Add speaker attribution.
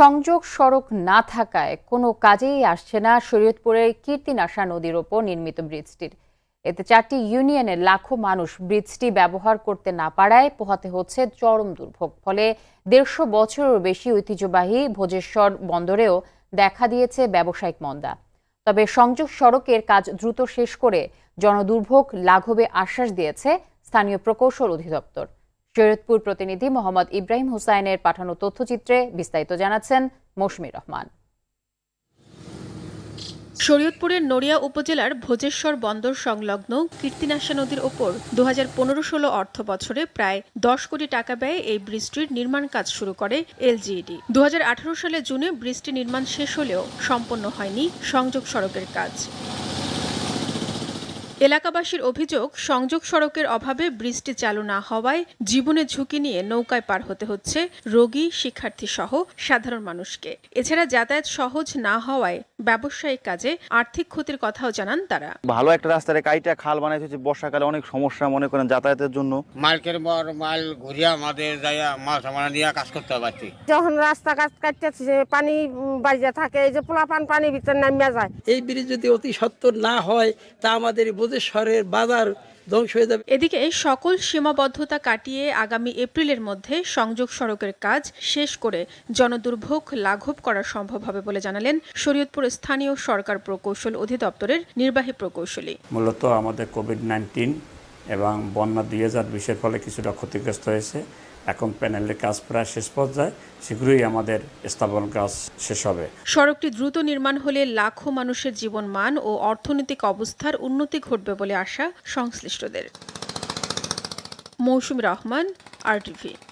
Speaker 1: সংযোগ সড়ক না থাকায় কোনো কাজেই আসছে না শরীয়তপুরের কীর্তিনাশা নদীর ওপর নির্মিত ব্রিজটির এতে চারটি ইউনিয়নের লাখো মানুষ ব্রিজটি ব্যবহার করতে না পারায় পোহাতে হচ্ছে চরম দুর্ভোগ ফলে দেড়শো বছরেরও বেশি ঐতিহ্যবাহী ভোজেশ্বর বন্দরেও দেখা দিয়েছে ব্যবসায়িক মন্দা তবে সংযোগ সড়কের কাজ দ্রুত শেষ করে জনদুর্ভোগ লাঘবে আশ্বাস দিয়েছে স্থানীয় প্রকৌশল অধিদপ্তর শরীয়তপুর প্রতিনিধি মোহাম্মদ ইব্রাহিম হুসাইনের পাঠানো তথ্যচিত্রে বিস্তারিত জানাচ্ছেন মৌসুমী রহমান
Speaker 2: শরীয়তপুরের নড়িয়া উপজেলার ভোজেশ্বর বন্দর সংলগ্ন কীর্তিনাশা নদীর ওপর দু হাজার পনেরো ষোলো অর্থ বছরে প্রায় দশ কোটি টাকা ব্যয়ে এই ব্রিজটির নির্মাণ কাজ শুরু করে এলজিইডি দু সালে জুনে ব্রিজটি নির্মাণ শেষ হলেও সম্পন্ন হয়নি সংযোগ সড়কের কাজ এলাকাবাসীর অভিযোগ সংযোগ সড়কের অভাবে বৃষ্টি চালু না হওয়ায় জীবনে ঝুঁকি নিয়ে নৌকায় পার হতে হচ্ছে রোগী শিক্ষার্থী সহ সাধারণ মানুষকে এছাড়া যাতায়াত সহজ না হওয়ায় ব্যবসায়িক কাজে আর্থিক ক্ষতির কথাও জানান তারা ভালো একটা রাস্তার কাইটা খাল বানাই হচ্ছে বর্ষাকালে অনেক সমস্যা মনে করেন যাতায়াতের
Speaker 3: জন্য মালকের বর মাল ঘুরিয়া আমাদের যাইয়া মাল সামান নিয়ে কাজ করতে পারছি
Speaker 2: যখন রাস্তা কাজ কাটতেছে পানি বাড়িতে থাকে এই যে পোলাপান পানি ভিতরে নামিয়া যায় এই ব্রিজ যদি অতি সত্তর না হয় তা আমাদের সবুজের শহরের বাজার ধ্বংস হয়ে যাবে এদিকে সকল সীমাবদ্ধতা কাটিয়ে আগামী এপ্রিলের মধ্যে সংযোগ সড়কের কাজ শেষ করে জনদুর্ভোগ লাঘব করা সম্ভব হবে বলে জানালেন শরীয়তপুর স্থানীয় সরকার প্রকৌশল অধিদপ্তরের নির্বাহী প্রকৌশলী
Speaker 3: মূলত আমাদের কোভিড নাইন্টিন এবং বন্যা দুই হাজার বিশের ফলে কিছুটা ক্ষতিগ্রস্ত হয়েছে এখন প্যানেলের কাজ প্রায় শেষ পর্যায়ে শীঘ্রই আমাদের স্থাপন কাজ শেষ হবে
Speaker 2: সড়কটি দ্রুত নির্মাণ হলে লাখো মানুষের জীবন মান ও অর্থনৈতিক অবস্থার উন্নতি ঘটবে বলে আশা সংশ্লিষ্টদের মৌসুমী রহমান আরটিভি